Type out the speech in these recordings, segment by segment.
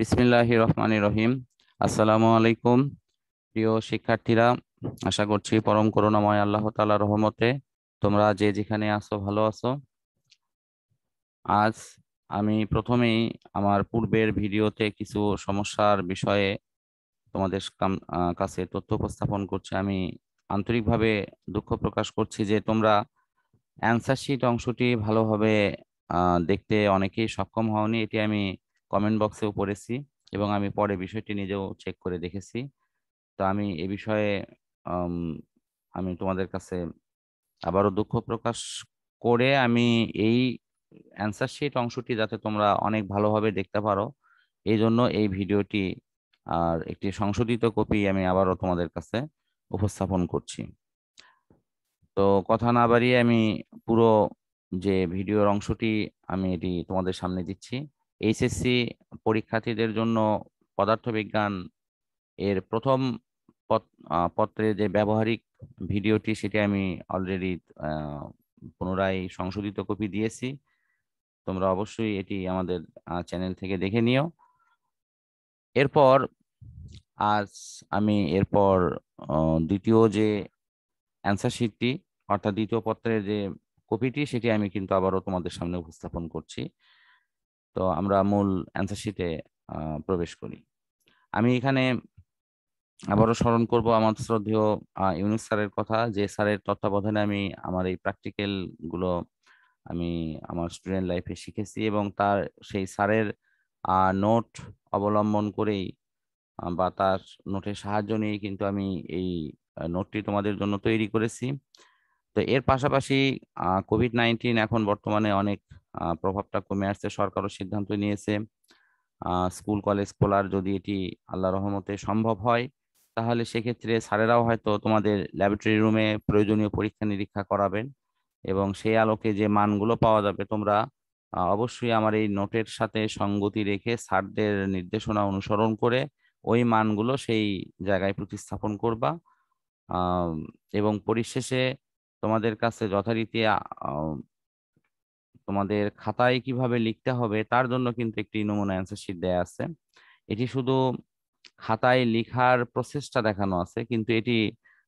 বিসমিল্লাহ রহমান রহিম আসসালামু আলাইকুম প্রিয় শিক্ষার্থীরা আশা করছি পরম করুণাময় আল্লাহ তালা রহমতে তোমরা যে যেখানে আসো ভালো আছো আজ আমি প্রথমেই আমার পূর্বের ভিডিওতে কিছু সমস্যার বিষয়ে তোমাদের কাছে তথ্য উপস্থাপন করছি আমি আন্তরিকভাবে দুঃখ প্রকাশ করছি যে তোমরা অ্যান্সার শিট অংশটি ভালোভাবে দেখতে অনেকেই সক্ষম হওনি এটি আমি কমেন্ট বক্সেও পড়েছি এবং আমি পরে বিষয়টি নিজেও চেক করে দেখেছি তো আমি এ বিষয়ে আমি তোমাদের কাছে আবারও দুঃখ প্রকাশ করে আমি এই অ্যান্সার শিট অংশটি যাতে তোমরা অনেক ভালোভাবে দেখতে পারো এই জন্য এই ভিডিওটি আর একটি সংশোধিত কপি আমি আবারও তোমাদের কাছে উপস্থাপন করছি তো কথা না বাড়িয়ে আমি পুরো যে ভিডিওর অংশটি আমি এটি তোমাদের সামনে দিচ্ছি এইচএসসি পরীক্ষার্থীদের জন্য পদার্থবিজ্ঞান এর প্রথম পত্রে যে ব্যবহারিক ভিডিওটি সেটি আমি অলরেডি পুনরায় সংশোধিত কপি দিয়েছি তোমরা অবশ্যই এটি আমাদের চ্যানেল থেকে দেখে নিও এরপর আজ আমি এরপর দ্বিতীয় যে অ্যান্সার শিটটি অর্থাৎ দ্বিতীয় পত্রের যে কপিটি সেটি আমি কিন্তু আবারও তোমাদের সামনে উপস্থাপন করছি তো আমরা মূল অ্যান্সার শিটে প্রবেশ করি আমি এখানে আবারও স্মরণ করব আমার শ্রদ্ধেয় ইউনিক স্যারের কথা যে স্যারের তত্ত্বাবধানে আমি আমার এই প্র্যাকটিক্যাল গুলো আমি আমার স্টুডেন্ট লাইফে শিখেছি এবং তার সেই স্যারের নোট অবলম্বন করেই বা তার নোটের সাহায্য নিয়েই কিন্তু আমি এই নোটটি তোমাদের জন্য তৈরি করেছি তো এর পাশাপাশি কোভিড নাইন্টিন এখন বর্তমানে অনেক প্রভাবটা কমে আসছে সরকারও সিদ্ধান্ত নিয়েছে স্কুল কলেজ খোলার যদি এটি আল্লাহ রহমতে সম্ভব হয় তাহলে সেক্ষেত্রে স্যারেরাও হয়তো তোমাদের ল্যাবরেটরি রুমে প্রয়োজনীয় পরীক্ষা নিরীক্ষা করাবেন এবং সেই আলোকে যে মানগুলো পাওয়া যাবে তোমরা অবশ্যই আমার এই নোটের সাথে সঙ্গতি রেখে স্যারদের নির্দেশনা অনুসরণ করে ওই মানগুলো সেই জায়গায় প্রতিস্থাপন করবা এবং পরিশেষে তোমাদের কাছে যথারীতি তোমাদের খাতায় কিভাবে লিখতে হবে তার জন্য কিন্তু একটি নমুনা অ্যান্সার শিট দেয়া আছে এটি শুধু খাতায় লিখার প্রসেসটা দেখানো আছে কিন্তু এটি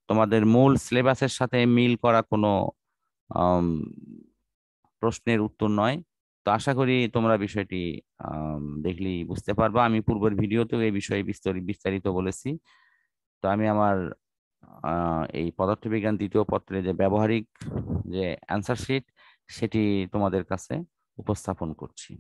তোমাদের মূল সিলেবাসের সাথে মিল করা কোনো প্রশ্নের উত্তর নয় তো আশা করি তোমরা বিষয়টি দেখলেই বুঝতে পারবা আমি পূর্বের ভিডিওতেও এই বিষয়ে বিস্তারিত বিস্তারিত বলেছি তো আমি আমার এই পদার্থবিজ্ঞান দ্বিতীয় পত্রে যে ব্যবহারিক যে অ্যান্সার শিট সেটি তোমাদের কাছে উপস্থাপন করছি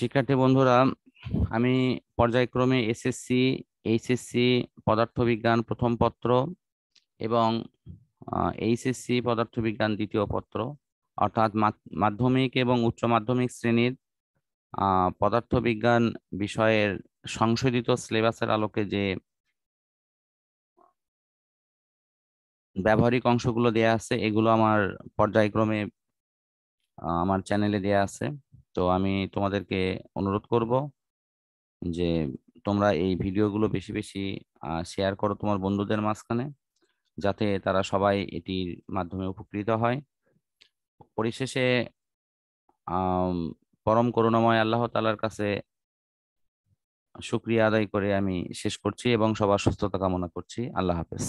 শিক্ষার্থী বন্ধুরা আমি পর্যায়ক্রমে এসএসসি এইচএসসি পদার্থবিজ্ঞান প্রথম পত্র এবং এইচএসসি পদার্থবিজ্ঞান দ্বিতীয় পত্র অর্থাৎ মাধ্যমিক এবং উচ্চ মাধ্যমিক শ্রেণীর পদার্থবিজ্ঞান বিষয়ের সংশোধিত সিলেবাসের আলোকে যে ব্যবহারিক অংশগুলো দেয়া আছে এগুলো আমার পর্যায়ক্রমে আমার চ্যানেলে দেয়া আছে তো আমি তোমাদেরকে অনুরোধ করব যে তোমরা এই ভিডিওগুলো বেশি বেশি শেয়ার করো তোমার বন্ধুদের মাঝখানে যাতে তারা সবাই এটির মাধ্যমে উপকৃত হয় পরিশেষে পরম করুণাময় আল্লাহ তালার কাছে শুক্রিয়া আদায় করে আমি শেষ করছি এবং সবার সুস্থতা কামনা করছি আল্লাহ হাফেজ